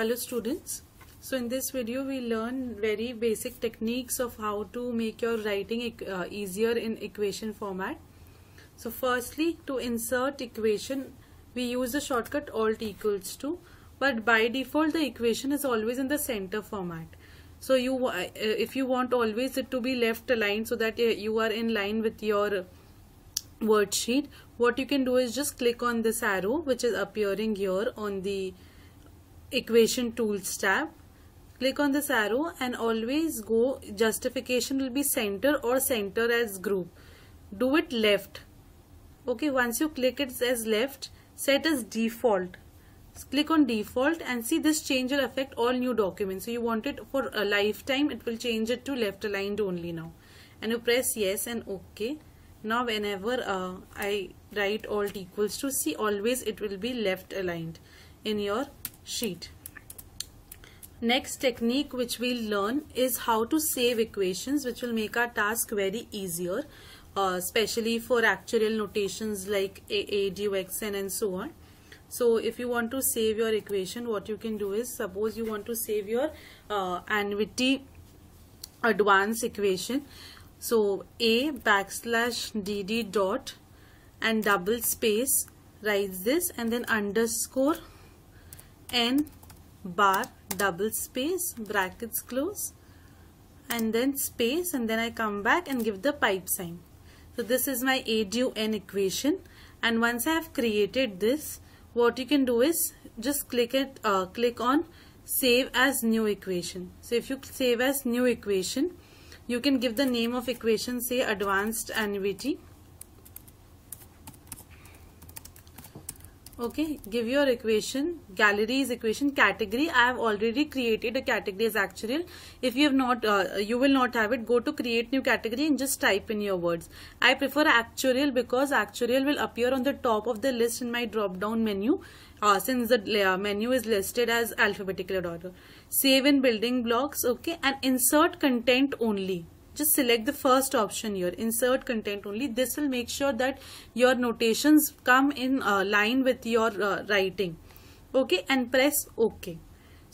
Hello students. So in this video we learn very basic techniques of how to make your writing uh, easier in equation format. So firstly to insert equation we use the shortcut alt equals to but by default the equation is always in the center format. So you uh, uh if you want always it to be left aligned so that uh, you are in line with your worksheet what you can do is just click on this arrow which is appearing here on the equation tools tab click on this arrow and always go justification will be center or center as group do it left okay once you click it as left set as default click on default and see this change will affect all new documents so you want it for a lifetime it will change it to left aligned only now and you press yes and okay now whenever uh, I write alt equals to see always it will be left aligned in your sheet. Next technique which we'll learn is how to save equations which will make our task very easier uh, especially for actual notations like AA, and so on. So if you want to save your equation what you can do is suppose you want to save your uh, annuity advance equation. So A backslash DD dot and double space writes this and then underscore n bar double space brackets close and then space and then I come back and give the pipe sign. So this is my N equation and once I have created this what you can do is just click it uh, click on save as new equation. So if you save as new equation you can give the name of equation say advanced annuity okay give your equation galleries equation category i have already created a category as actuarial if you have not uh, you will not have it go to create new category and just type in your words i prefer actuarial because actuarial will appear on the top of the list in my drop down menu uh, since the uh, menu is listed as alphabetical order save in building blocks okay and insert content only just select the first option here insert content only this will make sure that your notations come in uh, line with your uh, writing okay and press ok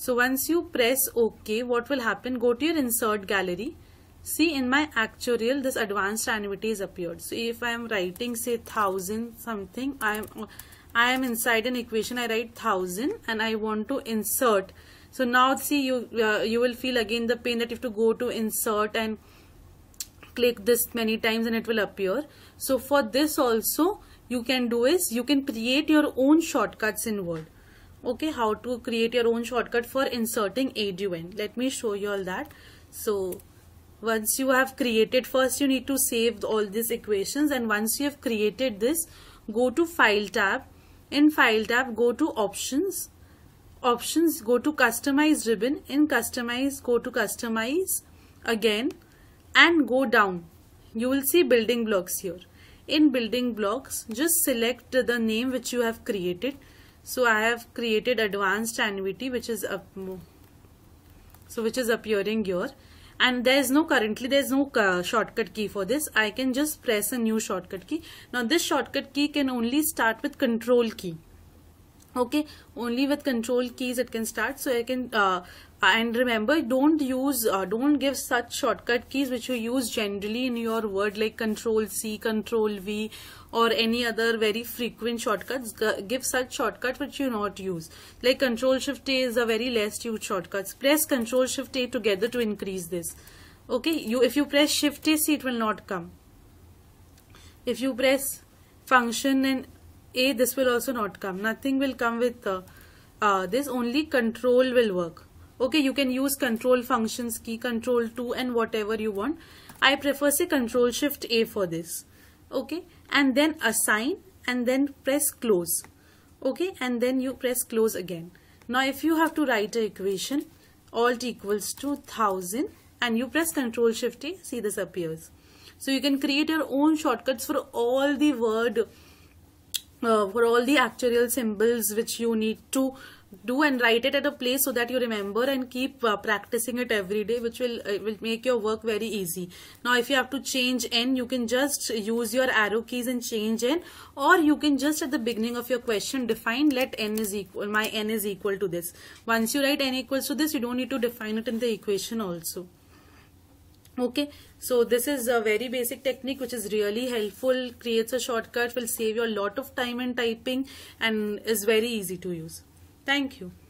so once you press ok what will happen go to your insert gallery see in my actuarial this advanced annuities appeared so if i am writing say thousand something i am i am inside an equation i write thousand and i want to insert so now see you uh, you will feel again the pain that you have to go to insert and click this many times and it will appear. So for this also you can do is you can create your own shortcuts in Word. Okay, how to create your own shortcut for inserting ADUN. Let me show you all that. So once you have created first you need to save all these equations and once you have created this go to file tab. In file tab go to options options go to customize ribbon in customize go to customize again and go down you will see building blocks here in building blocks just select the name which you have created so I have created advanced annuity which is up so which is appearing here and there is no currently there is no uh, shortcut key for this I can just press a new shortcut key now this shortcut key can only start with control key okay only with control keys it can start so i can uh, and remember don't use uh, don't give such shortcut keys which you use generally in your word like control c control v or any other very frequent shortcuts give such shortcut which you not use like control shift a is a very less used shortcuts press control shift a together to increase this okay you if you press shift a c it will not come if you press function and a, this will also not come. Nothing will come with uh, uh, this. Only control will work. Okay, you can use control functions, key control 2 and whatever you want. I prefer say control shift A for this. Okay, and then assign and then press close. Okay, and then you press close again. Now, if you have to write a equation, alt equals to 1000 and you press control shift A, see this appears. So, you can create your own shortcuts for all the word uh, for all the actuarial symbols which you need to do and write it at a place so that you remember and keep uh, practicing it every day which will uh, will make your work very easy now if you have to change n you can just use your arrow keys and change n or you can just at the beginning of your question define let n is equal my n is equal to this once you write n equals to this you don't need to define it in the equation also okay so this is a very basic technique which is really helpful creates a shortcut will save you a lot of time in typing and is very easy to use thank you